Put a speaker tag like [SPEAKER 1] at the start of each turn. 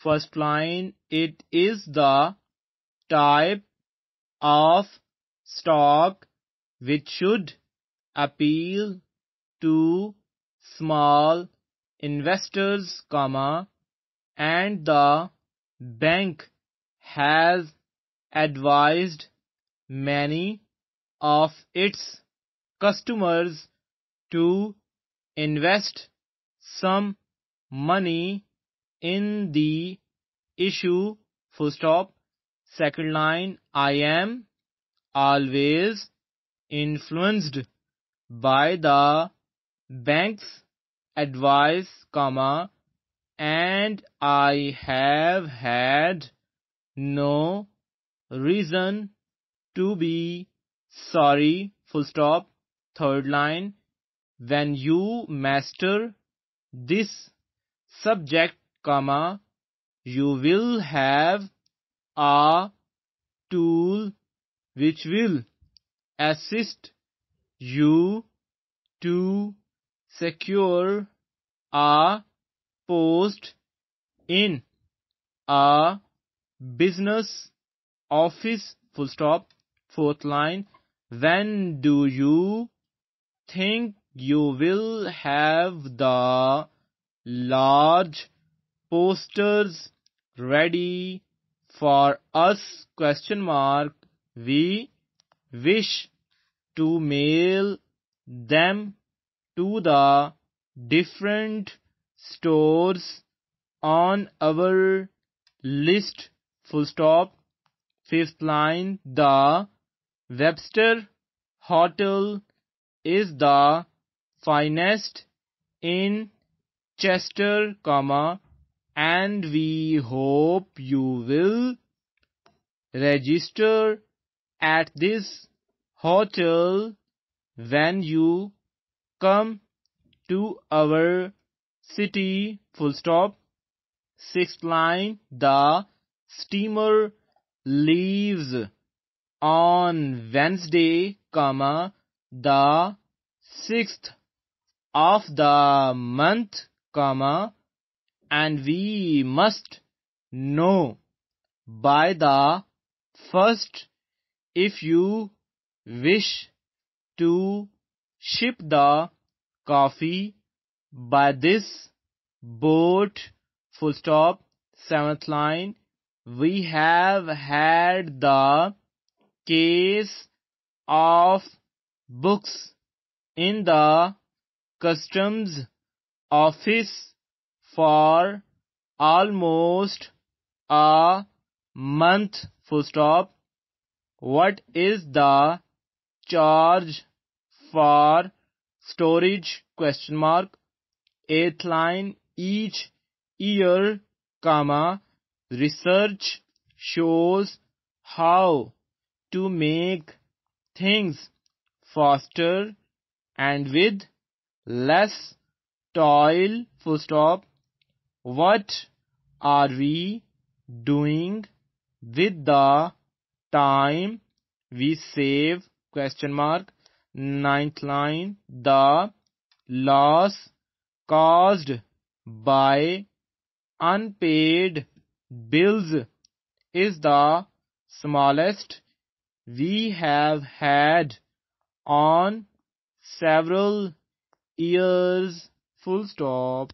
[SPEAKER 1] First line, it is the type of stock which should appeal to small investors, comma, and the bank has advised many of its customers to invest some money in the issue full stop second line i am always influenced by the bank's advice comma and i have had no reason to be sorry full stop third line when you master this subject comma, you will have a tool which will assist you to secure a post in a business office full stop fourth line when do you think you will have the large posters ready for us question mark we wish to mail them to the different stores on our list full stop fifth line the webster hotel is the finest in chester comma and we hope you will register at this hotel when you come to our city full stop sixth line the steamer leaves on wednesday comma the sixth of the month comma and we must know by the first if you wish to ship the coffee by this boat full stop seventh line we have had the case of books in the customs office for almost a month full stop what is the charge for storage question mark eighth line each year comma research shows how to make things faster and with less toil full stop what are we doing with the time we save? Question mark. Ninth line. The loss caused by unpaid bills is the smallest we have had on several years full stop